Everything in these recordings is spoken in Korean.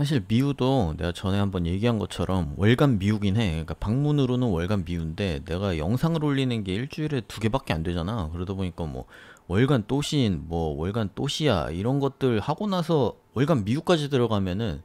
사실 미우도 내가 전에 한번 얘기한 것처럼 월간 미우긴 해. 그러니까 방문으로는 월간 미우인데 내가 영상을 올리는 게 일주일에 두 개밖에 안 되잖아. 그러다 보니까 뭐 월간 또신, 뭐 월간 또시야 이런 것들 하고 나서 월간 미우까지 들어가면은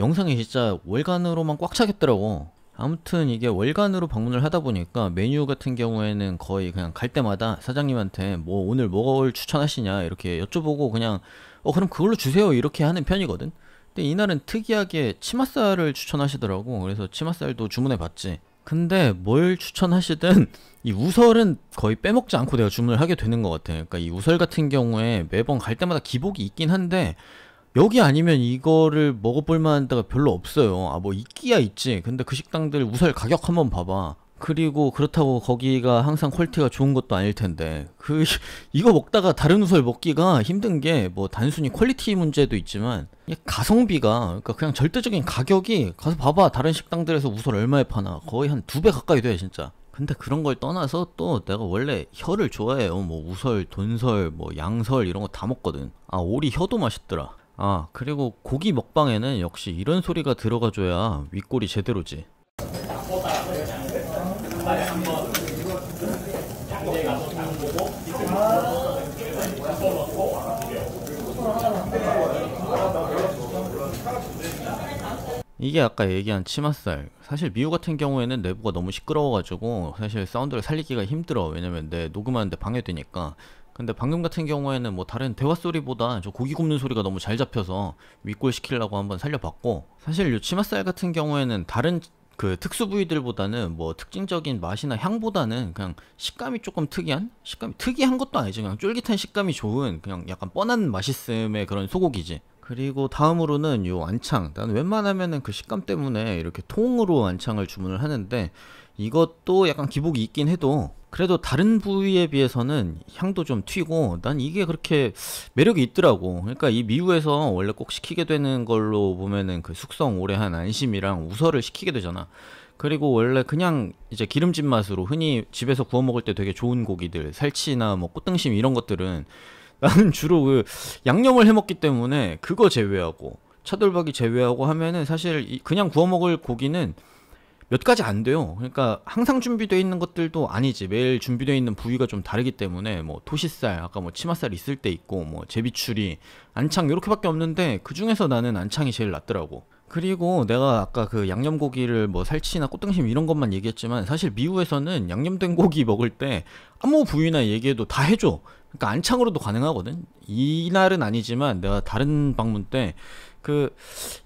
영상이 진짜 월간으로만 꽉 차겠더라고. 아무튼 이게 월간으로 방문을 하다 보니까 메뉴 같은 경우에는 거의 그냥 갈 때마다 사장님한테 뭐 오늘 뭐를 추천하시냐 이렇게 여쭤보고 그냥 어 그럼 그걸로 주세요 이렇게 하는 편이거든. 근데 이날은 특이하게 치맛살을 추천하시더라고 그래서 치맛살도 주문해 봤지 근데 뭘 추천하시든 이 우설은 거의 빼먹지 않고 내가 주문을 하게 되는 것 같아 그러니까 이 우설 같은 경우에 매번 갈 때마다 기복이 있긴 한데 여기 아니면 이거를 먹어볼 만한 데가 별로 없어요 아뭐 있기야 있지 근데 그 식당들 우설 가격 한번 봐봐 그리고 그렇다고 거기가 항상 퀄티가 리 좋은 것도 아닐 텐데 그 이거 먹다가 다른 우설 먹기가 힘든 게 뭐 단순히 퀄리티 문제도 있지만 가성비가 그러니까 그냥 절대적인 가격이 가서 봐봐 다른 식당들에서 우설 얼마에 파나 거의 한 두 배 가까이 돼 진짜 근데 그런 걸 떠나서 또 내가 원래 혀를 좋아해요 뭐 우설 돈설 뭐 양설 이런 거 다 먹거든 아 오리 혀도 맛있더라 아 그리고 고기 먹방에는 역시 이런 소리가 들어가줘야 윗골이 제대로지 한번 양재 가서 보이고 이게 아까 얘기한 치맛살 사실 미우 같은 경우에는 내부가 너무 시끄러워가지고 사실 사운드를 살리기가 힘들어 왜냐면 내 녹음하는데 방해되니까 근데 방금 같은 경우에는 뭐 다른 대화 소리보다 저 고기 굽는 소리가 너무 잘 잡혀서 윗골 시키려고 한번 살려봤고 사실 요 치맛살 같은 경우에는 다른 그 특수 부위들보다는 뭐 특징적인 맛이나 향보다는 그냥 식감이 조금 특이한 식감이 특이한 것도 아니지 그냥 쫄깃한 식감이 좋은 그냥 약간 뻔한 맛있음의 그런 소고기지 그리고 다음으로는 요 안창 나는 웬만하면은 그 식감 때문에 이렇게 통으로 안창을 주문을 하는데 이것도 약간 기복이 있긴 해도 그래도 다른 부위에 비해서는 향도 좀 튀고 난 이게 그렇게 매력이 있더라고 그러니까 이 미우에서 원래 꼭 시키게 되는 걸로 보면은 그 숙성 오래한 안심이랑 우설을 시키게 되잖아 그리고 원래 그냥 이제 기름진 맛으로 흔히 집에서 구워 먹을 때 되게 좋은 고기들 살치나 뭐 꽃등심 이런 것들은 나는 주로 그 양념을 해 먹기 때문에 그거 제외하고 차돌박이 제외하고 하면은 사실 그냥 구워 먹을 고기는 몇 가지 안 돼요. 그러니까 항상 준비되어 있는 것들도 아니지. 매일 준비되어 있는 부위가 좀 다르기 때문에 뭐 토시살, 아까 뭐치맛살 있을 때 있고 뭐 제비추리, 안창 이렇게밖에 없는데 그 중에서 나는 안창이 제일 낫더라고. 그리고 내가 아까 그 양념고기를 뭐 살치나 꽃등심 이런 것만 얘기했지만 사실 미국에서는 양념된 고기 먹을 때 아무 부위나 얘기해도 다 해줘. 그러니까 안창으로도 가능하거든. 이날은 아니지만 내가 다른 방문 때그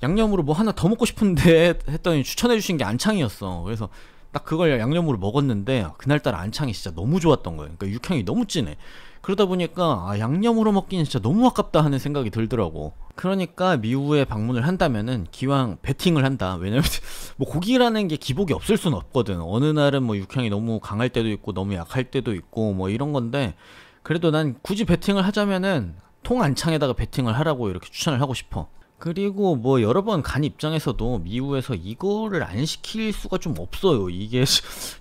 양념으로 뭐 하나 더 먹고 싶은데 했더니 추천해 주신 게 안창이었어. 그래서 딱 그걸 양념으로 먹었는데 아, 그날따라 안창이 진짜 너무 좋았던 거예요. 그러니까 육향이 너무 진해. 그러다 보니까 아, 양념으로 먹기는 진짜 너무 아깝다 하는 생각이 들더라고. 그러니까 미우에 방문을 한다면은 기왕 베팅을 한다. 왜냐면 뭐 고기라는 게 기복이 없을 수는 없거든. 어느 날은 뭐 육향이 너무 강할 때도 있고 너무 약할 때도 있고 뭐 이런 건데 그래도 난 굳이 베팅을 하자면은 통안창에다가 베팅을 하라고 이렇게 추천을 하고 싶어. 그리고 뭐 여러 번 간 입장에서도 미우에서 이거를 안 시킬 수가 좀 없어요. 이게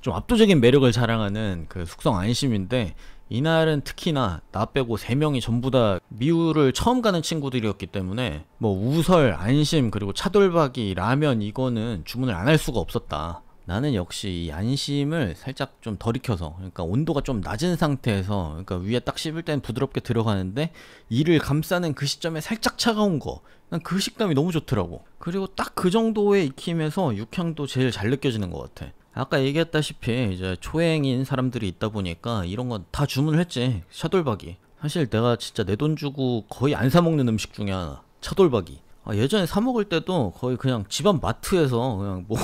좀 압도적인 매력을 자랑하는 그 숙성 안심인데 이날은 특히나 나 빼고 세명이 전부 다 미우를 처음 가는 친구들이었기 때문에 뭐 우설, 안심, 그리고 차돌박이, 라면 이거는 주문을 안 할 수가 없었다. 나는 역시 이 안심을 살짝 좀 덜 익혀서 그러니까 온도가 좀 낮은 상태에서 그러니까 위에 딱 씹을 때는 부드럽게 들어가는데 이를 감싸는 그 시점에 살짝 차가운 거난 그 식감이 너무 좋더라고 그리고 딱 그 정도의 익힘에서 육향도 제일 잘 느껴지는 것 같아 아까 얘기했다시피 이제 초행인 사람들이 있다 보니까 이런 건 다 주문을 했지 샤돌박이 사실 내가 진짜 내 돈 주고 거의 안 사 먹는 음식 중에 하나 차돌박이 아, 예전에 사 먹을 때도 거의 그냥 집안 마트에서 그냥 뭐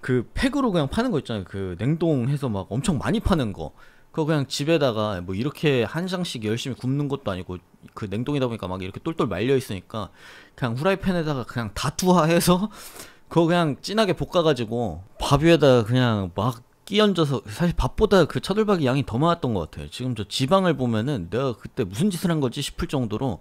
그 팩으로 그냥 파는 거 있잖아요. 그 냉동해서 막 엄청 많이 파는 거. 그거 그냥 집에다가 뭐 이렇게 한 장씩 열심히 굽는 것도 아니고 그 냉동이다 보니까 막 이렇게 똘똘 말려 있으니까 그냥 후라이팬에다가 그냥 다투화해서 그거 그냥 진하게 볶아가지고 밥 위에다가 그냥 막 끼얹어서 사실 밥보다 그 차돌박이 양이 더 많았던 것 같아요. 지금 저 지방을 보면은 내가 그때 무슨 짓을 한 거지 싶을 정도로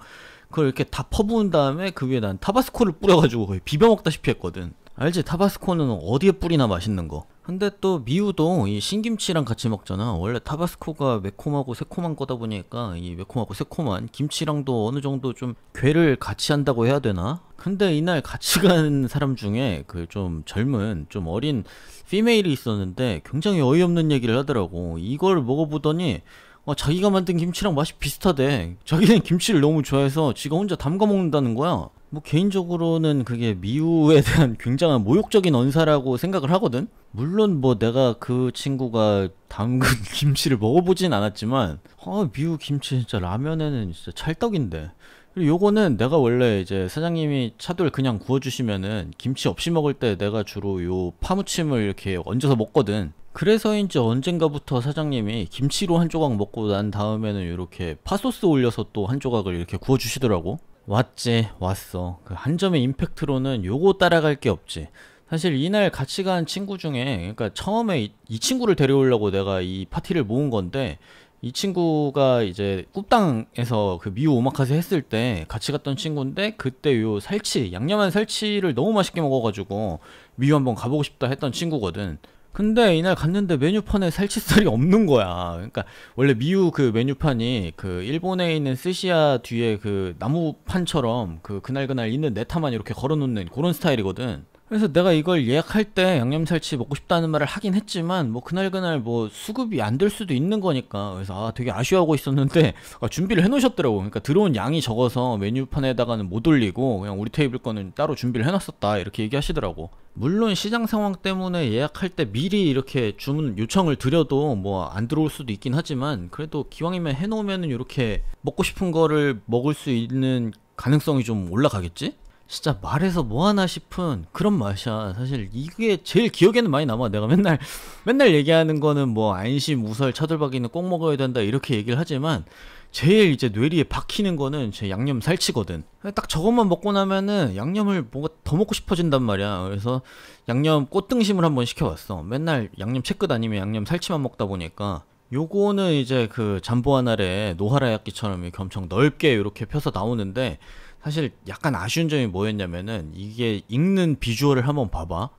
그걸 이렇게 다 퍼부은 다음에 그 위에 난 타바스코를 뿌려가지고 거의 비벼 먹다시피 했거든. 알지? 타바스코는 어디에 뿌리나 맛있는 거. 근데 또 미우동 이 신김치랑 같이 먹잖아. 원래 타바스코가 매콤하고 새콤한 거다 보니까 이 매콤하고 새콤한 김치랑도 어느 정도 좀 괴를 같이 한다고 해야 되나? 근데 이날 같이 간 사람 중에 그 좀 젊은 좀 어린 피메일이 있었는데 굉장히 어이없는 얘기를 하더라고. 이걸 먹어보더니 어, 자기가 만든 김치랑 맛이 비슷하대. 자기는 김치를 너무 좋아해서 지가 혼자 담가 먹는다는 거야. 뭐 개인적으로는 그게 미우에 대한 굉장한 모욕적인 언사라고 생각을 하거든. 물론 뭐 내가 그 친구가 담근 김치를 먹어보진 않았지만, 어, 미우 김치 진짜 라면에는 진짜 찰떡인데. 그리고 요거는 내가 원래 이제 사장님이 차돌 그냥 구워주시면은 김치 없이 먹을 때 내가 주로 요 파무침을 이렇게 얹어서 먹거든. 그래서인지 언젠가부터 사장님이 김치로 한 조각 먹고 난 다음에는 이렇게 파소스 올려서 또 한 조각을 이렇게 구워주시더라고. 왔지, 왔어. 그 한 점의 임팩트로는 요거 따라갈 게 없지. 사실 이날 같이 간 친구 중에, 그러니까 처음에 이, 이 친구를 데려오려고 내가 이 파티를 모은 건데, 이 친구가 이제 꿉당에서 그 미우 오마카세 했을 때 같이 갔던 친구인데 그때 요 살치 양념한 살치를 너무 맛있게 먹어가지고 미우 한번 가보고 싶다 했던 친구거든 근데 이날 갔는데 메뉴판에 살치살이 없는 거야 그러니까 원래 미우 그 메뉴판이 그 일본에 있는 스시야 뒤에 그 나무판처럼 그 그날그날 있는 네타만 이렇게 걸어놓는 그런 스타일이거든 그래서 내가 이걸 예약할 때 양념살치 먹고 싶다는 말을 하긴 했지만 뭐 그날 그날 뭐 수급이 안 될 수도 있는 거니까 그래서 아 되게 아쉬워하고 있었는데 아, 준비를 해놓으셨더라고 그러니까 들어온 양이 적어서 메뉴판에다가는 못 올리고 그냥 우리 테이블 거는 따로 준비를 해놨었다 이렇게 얘기하시더라고 물론 시장 상황 때문에 예약할 때 미리 이렇게 주문 요청을 드려도 뭐 안 들어올 수도 있긴 하지만 그래도 기왕이면 해놓으면 이렇게 먹고 싶은 거를 먹을 수 있는 가능성이 좀 올라가겠지? 진짜 말해서 뭐하나 싶은 그런 맛이야. 사실 이게 제일 기억에는 많이 남아. 내가 맨날 맨날 얘기하는 거는 뭐 안심, 우설, 차돌박이는 꼭 먹어야 된다 이렇게 얘기를 하지만 제일 이제 뇌리에 박히는 거는 제 양념 살치거든. 딱 저것만 먹고 나면은 양념을 뭔가 더 먹고 싶어진단 말이야. 그래서 양념 꽃등심을 한번 시켜봤어. 맨날 양념 채끝 아니면 양념 살치만 먹다 보니까 요거는 이제 그 잠보하나의 노하라 야끼처럼 이렇게 엄청 넓게 이렇게 펴서 나오는데 사실 약간 아쉬운 점이 뭐였냐면은 이게 읽는 비주얼을 한번 봐봐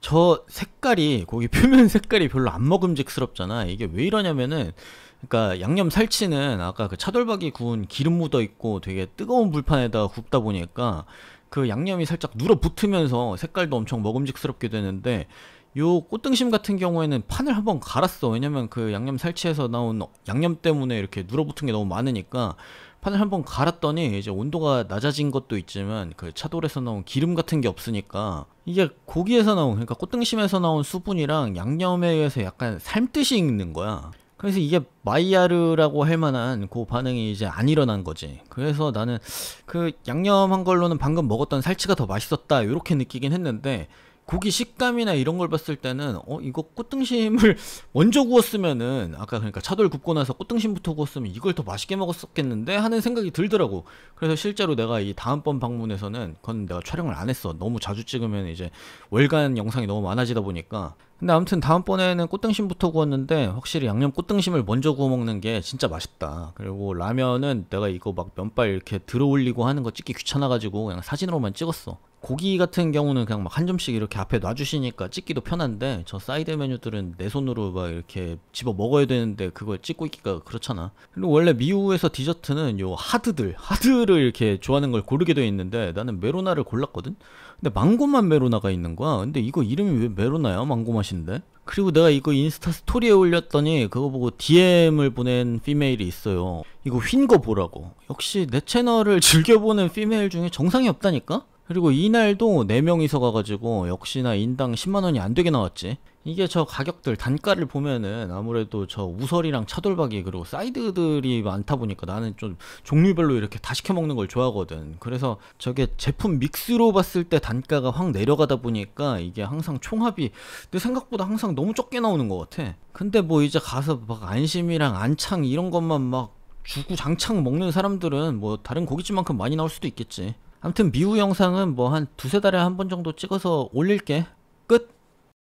저 색깔이 거기 표면 색깔이 별로 안 먹음직스럽잖아 이게 왜 이러냐면은 그러니까 양념 살치는 아까 그 차돌박이 구운 기름 묻어 있고 되게 뜨거운 불판에다가 굽다 보니까 그 양념이 살짝 눌어붙으면서 색깔도 엄청 먹음직스럽게 되는데 요 꽃등심 같은 경우에는 판을 한번 갈았어 왜냐면 그 양념 살치해서 나온 양념 때문에 이렇게 눌어붙은 게 너무 많으니까 판을 한번 갈았더니 이제 온도가 낮아진 것도 있지만 그 차돌에서 나온 기름 같은 게 없으니까 이게 고기에서 나온 그러니까 꽃등심에서 나온 수분이랑 양념에 의해서 약간 삶듯이 익는 거야 그래서 이게 마이야르라고 할 만한 그 반응이 이제 안 일어난 거지 그래서 나는 그 양념한 걸로는 방금 먹었던 살치가 더 맛있었다 이렇게 느끼긴 했는데 고기 식감이나 이런 걸 봤을 때는 어 이거 꽃등심을 먼저 구웠으면은 아까 그러니까 차돌 굽고 나서 꽃등심부터 구웠으면 이걸 더 맛있게 먹었었겠는데 하는 생각이 들더라고 그래서 실제로 내가 이 다음번 방문에서는 그건 내가 촬영을 안 했어 너무 자주 찍으면 이제 월간 영상이 너무 많아지다 보니까 근데 아무튼 다음번에는 꽃등심부터 구웠는데 확실히 양념 꽃등심을 먼저 구워 먹는 게 진짜 맛있다 그리고 라면은 내가 이거 막 면발 이렇게 들어 올리고 하는 거 찍기 귀찮아가지고 그냥 사진으로만 찍었어 고기 같은 경우는 그냥 막 한 점씩 이렇게 앞에 놔주시니까 찍기도 편한데 저 사이드 메뉴들은 내 손으로 막 이렇게 집어 먹어야 되는데 그걸 찍고 있기가 그렇잖아 그리고 원래 미우에서 디저트는 요 하드들 하드를 이렇게 좋아하는 걸 고르게 돼 있는데 나는 메로나를 골랐거든 근데 망고만 메로나가 있는 거야 근데 이거 이름이 왜 메로나야 망고 맛인데 그리고 내가 이거 인스타 스토리에 올렸더니 그거 보고 DM을 보낸 피메일이 있어요 이거 휜 거 보라고 역시 내 채널을 즐겨보는 피메일 중에 정상이 없다니까? 그리고 이날도 4명이서 가가지고 역시나 인당 10만원이 안되게 나왔지 이게 저 가격들 단가를 보면은 아무래도 저 우설이랑 차돌박이 그리고 사이드들이 많다 보니까 나는 좀 종류별로 이렇게 다 시켜 먹는 걸 좋아하거든 그래서 저게 제품 믹스로 봤을 때 단가가 확 내려가다 보니까 이게 항상 총합이 내 생각보다 항상 너무 적게 나오는 것 같아 근데 뭐 이제 가서 막 안심이랑 안창 이런 것만 막 주구장창 먹는 사람들은 뭐 다른 고깃집만큼 많이 나올 수도 있겠지 아무튼 미우 영상은 뭐 한 두세 달에 한 번 정도 찍어서 올릴게 끝